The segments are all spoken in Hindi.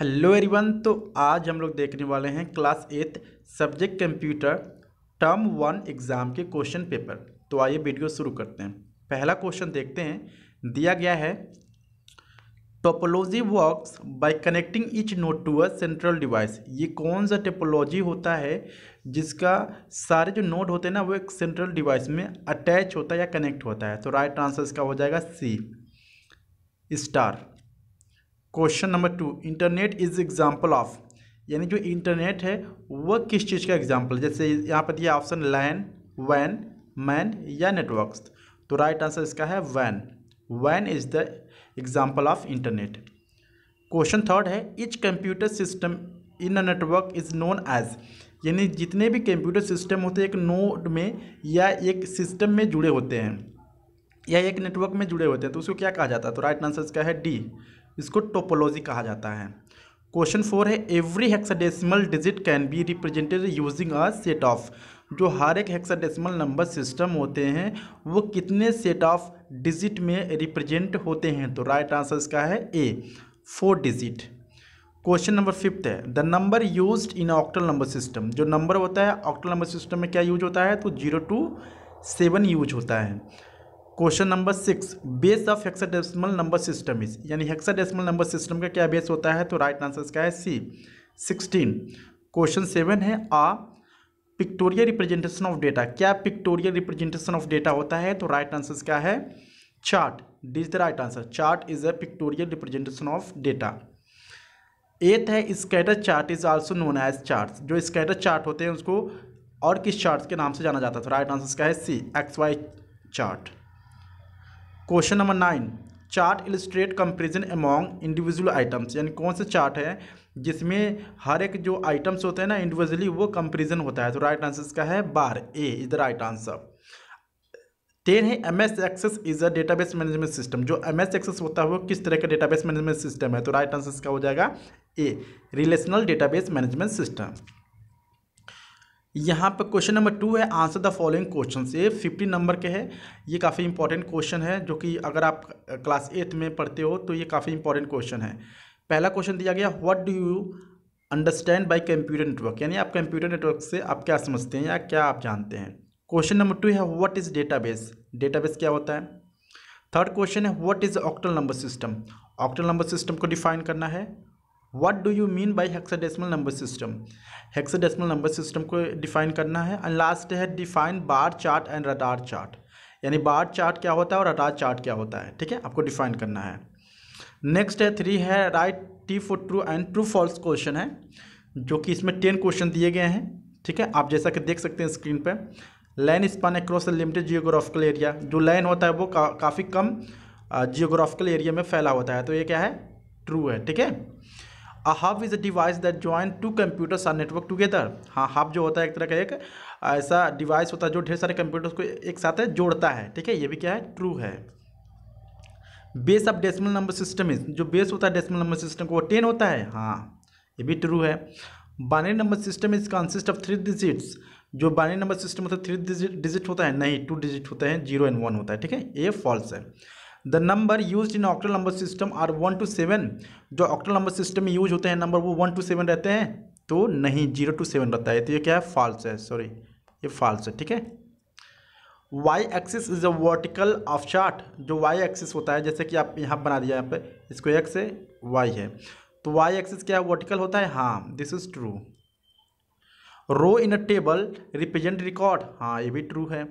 हेलो एवरीवन तो आज हम लोग देखने वाले हैं class eight subject computer term one exam के क्वेश्चन पेपर तो आइए वीडियो शुरू करते हैं पहला क्वेश्चन देखते हैं दिया गया है topology works by connecting each node to a central device ये कौन सा टोपोलॉजी होता है जिसका सारे जो नोट होते हैं ना वो एक सेंट्रल डिवाइस में अटैच होता है या कनेक्ट होता है तो राइट आंसर इसका हो जाएगा C star question number two internet is example of यानी जो इंटरनेट है वह किस चीज़ का एग्जाम्पल जैसे यहाँ पर दिया ऑप्शन लैन वैन मैन या नेटवर्क्स तो राइट आंसर इसका है van van is the example of internet question third है etch computer system in a network is known as यानी जितने भी कंप्यूटर सिस्टम होते हैं एक नोड में या एक सिस्टम में जुड़े होते हैं या एक नेटवर्क में जुड़े होते हैं तो उसको क्या कहा जाता है तो राइट आंसर इसका है डी इसको टोपोलॉजी कहा जाता है क्वेश्चन फोर है every hexadecimal digit can be represented using a set of जो हर एक हेक्साडेसिमल नंबर सिस्टम होते हैं वो कितने सेट ऑफ डिजिट में रिप्रेजेंट होते हैं तो राइट आंसर इसका है A four digit question number fifth है the number use in octal number system जो नंबर होता है ऑक्टल नंबर सिस्टम में क्या यूज होता है तो जीरो टू सेवन यूज होता है question number six base of hexadecimal number system is यानी हेक्साडेसिमल नंबर सिस्टम का क्या बेस होता है तो राइट आंसर इसका है सी सिक्सटीन क्वेश्चन सेवन है a pictorial representation of data क्या पिक्टोरियल रिप्रेजेंटेशन ऑफ डेटा होता है तो राइट आंसर इसका है chart this the right answer chart is a pictorial representation of data eighth है scatter chart is also known as chart जो स्कैटर चार्ट होते हैं उसको और किस चार्ट के नाम से जाना जाता है तो राइट आंसर इसका है C X Y chart question number nine chart illustrate comparison among individual items यानी कौन सा चार्ट है जिसमें हर एक जो आइटम्स होते हैं ना इंडिविजुअली वो कंपेरिजन होता है तो राइट आंसर इसका है bar A is the right answer ten है M S access is a database management system जो एम एस एक्सेस होता है वो किस तरह का डेटाबेस मैनेजमेंट सिस्टम है तो राइट आंसर इसका हो जाएगा A relational database management system यहाँ पर क्वेश्चन नंबर टू है आंसर द फॉलोइंग क्वेश्चन ये फिफ्टीन नंबर के है ये काफ़ी इंपॉर्टेंट क्वेश्चन है जो कि अगर आप क्लास एट में पढ़ते हो तो ये काफ़ी इंपॉर्टेंट क्वेश्चन है पहला क्वेश्चन दिया गया what do you understand by computer network यानी आप कंप्यूटर नेटवर्क से आप क्या समझते हैं या क्या आप जानते हैं क्वेश्चन नंबर टू है व्हाट इज़ डेटाबेस डेटाबेस क्या होता है थर्ड क्वेश्चन है what is octal number system octal number system को डिफाइन करना है what do you mean by hexadecimal number system hexadecimal number system को डिफाइन करना है एंड लास्ट है define bar chart and radar chart यानी बार चार्ट क्या होता है और रडार चार्ट क्या होता है ठीक है आपको डिफाइन करना है नेक्स्ट है थ्री है right T for true and true false question है जो कि इसमें टेन क्वेश्चन दिए गए हैं ठीक है आप जैसा कि देख सकते हैं स्क्रीन पर LAN span across limited geographical area जो लाइन होता है वो का, काफ़ी कम जियोग्राफिकल एरिया में फैला होता है तो ये क्या है ट्रू है ठीक है a hub is a device that join two computers or network together हाँ हब जो होता है एक तरह का एक ऐसा डिवाइस होता है जो ढेर सारे कंप्यूटर्स को एक साथ जोड़ता है ठीक है ये भी क्या है ट्रू है base of decimal number system is जो बेस होता है डेसिमल नंबर सिस्टम को वो टेन होता है हाँ ये भी ट्रू है binary number system is consist of three digits जो बाइनरी नंबर सिस्टम होता है थ्री डिजिट होता है नहीं टू डिजिट होते हैं जीरो एंड वन होता है ठीक है ये फॉल्स है the number use in octal number system are one two seven जो ऑक्टल नंबर सिस्टम में यूज होते हैं नंबर वो वन टू सेवन रहते हैं तो नहीं जीरो टू सेवन रहता है तो ये क्या है फॉल्स है सॉरी ये फॉल्स है ठीक है Y axis is a vertical of chart जो वाई एक्सिस होता है जैसे कि आप यहाँ बना दिया यहाँ पे इसको एक्स है वाई है तो वाई एक्सिस क्या है वर्टिकल होता है हाँ this is true row in a table represent record हाँ ये भी ट्रू है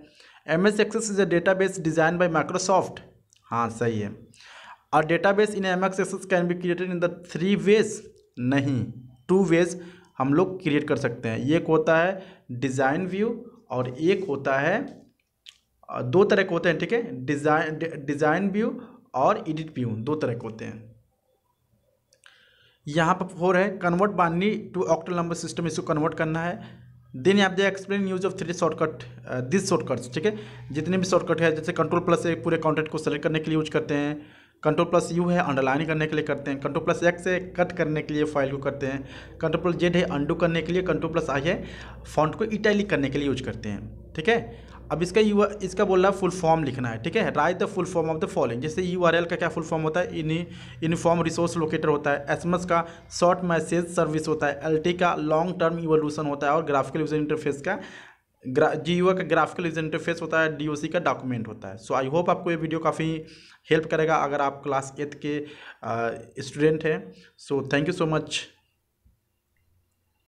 M S access is a data base design by Microsoft हाँ सही है और database in M X access can be created in the three ways नहीं टू वेज हम लोग क्रिएट कर सकते हैं एक होता है डिज़ाइन व्यू और एक होता है दो तरह के होते हैं ठीक है डिज़ाइन डिज़ाइन व्यू और एडिट व्यू दो तरह के होते हैं यहाँ पर फोर है convert binary to octal number system इसको कन्वर्ट करना है देन आप दे explain use of three shortcut this shortcuts ठीक है जितने भी शॉर्टकट है जैसे कंट्रोल प्लस है पूरे कॉन्टेंट को सेलेक्ट करने के लिए यूज करते हैं कंट्रोल प्लस यू है अंडरलाइन करने के लिए करते हैं कंट्रोल प्लस एक्स है कट करने के लिए फाइल को करते हैं कंट्रोल प्लस जेड है अंडू करने के लिए कंट्रोल प्लस आई है फॉन्ट को इटैलिक करने के लिए यूज करते हैं ठीक है अब इसका यू इसका बोल रहा है फुल फॉर्म लिखना है ठीक है write the full form of the following जैसे यू का क्या फुल फॉर्म होता है इन यूनिफॉर्म रिसोर्स लोकेटर होता है एस का शॉर्ट मैसेज सर्विस होता है एल का लॉन्ग टर्म इवोल्यूशन होता है और ग्राफिकल यूजर इंटरफेस का जी यू का ग्राफिकल यूजर इंटरफेस होता है सी का डॉक्यूमेंट होता है सो आई होप आपको ये वीडियो काफ़ी हेल्प करेगा अगर आप क्लास एथ के स्टूडेंट uh, हैं so thank you so much